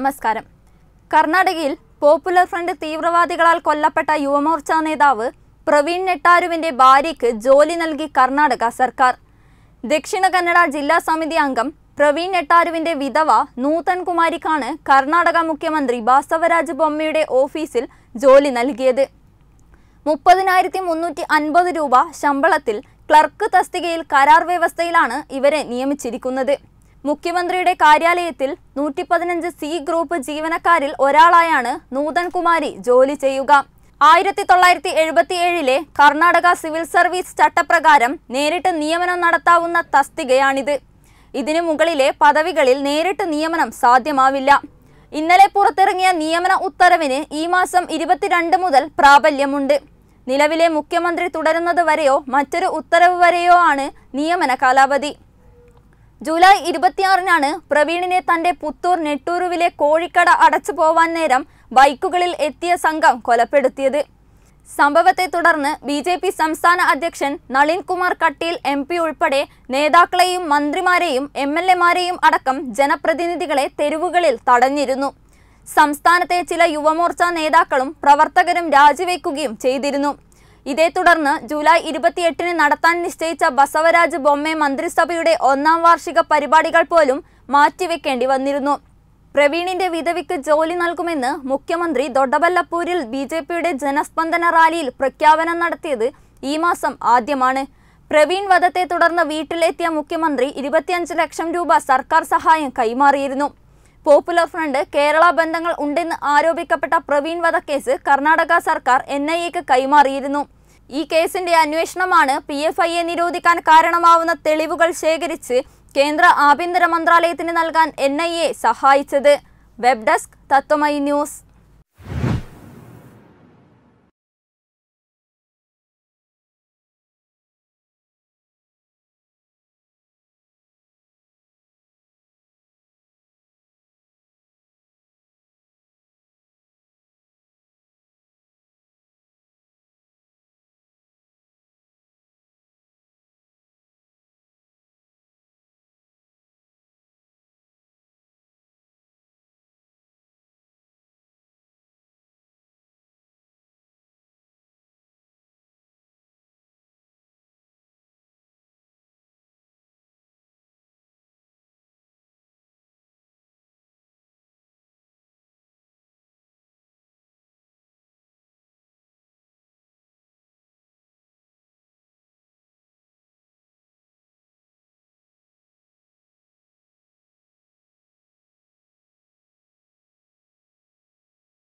നമസ്കാരം കർണാടകയിൽ popular front തീവ്രവാദികളാൽ കൊല്ലപ്പെട്ട യുവമോർച്ച നേതാവ് പ്രവീൺ നെട്ടാരുവിന്റെ ഭാര്യയ്ക്ക് ജോലി നൽകി കർണാടക സർക്കാർ ദക്ഷിണ കന്നഡ ജില്ലാ സമിതി അംഗം പ്രവീൺ നെട്ടാരുവിന്റെ വിധവ നൂതൻകുമാരിക്കാണ് കർണാടക മുഖ്യമന്ത്രി ബാസവരാജ് ബൊമ്മയുടെ ഓഫീസിൽ ജോലി നൽകിയത് മുപ്പതിനായിരത്തി മുന്നൂറ്റി അൻപത് രൂപ ശമ്പളത്തിൽ ക്ലർക്ക് തസ്തികയിൽ കരാർ വ്യവസ്ഥയിലാണ് ഇവരെ നിയമിച്ചിരിക്കുന്നത് മുഖ്യമന്ത്രിയുടെ കാര്യാലയത്തിൽ നൂറ്റി പതിനഞ്ച് സി ഗ്രൂപ്പ് ജീവനക്കാരിൽ ഒരാളായാണ് നൂതൻകുമാരി ജോലി ചെയ്യുക ആയിരത്തി തൊള്ളായിരത്തി എഴുപത്തി ഏഴിലെ കർണാടക സിവിൽ സർവീസ് ചട്ടപ്രകാരം നേരിട്ട് നിയമനം നടത്താവുന്ന തസ്തികയാണിത് ഇതിനു മുകളിലെ പദവികളിൽ നേരിട്ട് നിയമനം സാധ്യമാവില്ല ഇന്നലെ പുറത്തിറങ്ങിയ നിയമന ഉത്തരവിന് ഈ മാസം ഇരുപത്തിരണ്ട് മുതൽ പ്രാബല്യമുണ്ട് നിലവിലെ മുഖ്യമന്ത്രി തുടരുന്നത് വരെയോ മറ്റൊരു ഉത്തരവ് വരെയോ ആണ് നിയമന കാലാവധി ജൂലൈ ഇരുപത്തിയാറിനാണ് പ്രവീണിനെ തന്റെ പുത്തൂർ നെട്ടൂരുവിലെ കോഴിക്കട അടച്ചു പോവാൻ നേരം ബൈക്കുകളിൽ എത്തിയ സംഘം കൊലപ്പെടുത്തിയത് സംഭവത്തെ തുടർന്ന് ബി ജെ പി സംസ്ഥാന അധ്യക്ഷൻ നളിൻ കുമാർ കട്ടീൽ എം പി ഉൾപ്പെടെ നേതാക്കളെയും മന്ത്രിമാരെയും എം എൽ എമാരെയും അടക്കം ജനപ്രതിനിധികളെ തെരുവുകളിൽ തടഞ്ഞിരുന്നു സംസ്ഥാനത്തെ ചില യുവമോർച്ച നേതാക്കളും പ്രവർത്തകരും രാജിവെക്കുകയും ചെയ്തിരുന്നു ഇതേ തുടർന്ന് ജൂലൈ ഇരുപത്തിയെട്ടിന് നടത്താൻ നിശ്ചയിച്ച ബസവരാജ് ബൊമ്മെ മന്ത്രിസഭയുടെ ഒന്നാം വാർഷിക പരിപാടികൾ പോലും മാറ്റിവെക്കേണ്ടി വന്നിരുന്നു പ്രവീണിന്റെ വിധവിക്ക് ജോലി നൽകുമെന്ന് മുഖ്യമന്ത്രി ദൊഡവല്ലപ്പൂരിൽ ബി ജെ പിയുടെ ജനസ്പന്ദന റാലിയിൽ പ്രഖ്യാപനം നടത്തിയത് ഈ മാസം ആദ്യമാണ് പ്രവീൺ വധത്തെ തുടർന്ന് വീട്ടിലെത്തിയ മുഖ്യമന്ത്രി ഇരുപത്തിയഞ്ച് ലക്ഷം രൂപ സർക്കാർ സഹായം കൈമാറിയിരുന്നു പോപ്പുലർ ഫ്രണ്ട് കേരള ബന്ധങ്ങൾ ഉണ്ടെന്ന് ആരോപിക്കപ്പെട്ട പ്രവീൺ വധക്കേസ് കർണാടക സർക്കാർ എൻ ഐ എക്ക് കൈമാറിയിരുന്നു ഈ കേസിന്റെ അന്വേഷണമാണ് പി എഫ് ഐയെ നിരോധിക്കാൻ കാരണമാവുന്ന തെളിവുകൾ ശേഖരിച്ച് കേന്ദ്ര ആഭ്യന്തര മന്ത്രാലയത്തിന് നൽകാൻ എൻ ഐ എ സഹായിച്ചത് വെബ് ഡെസ്ക് തത്വമൈ ന്യൂസ്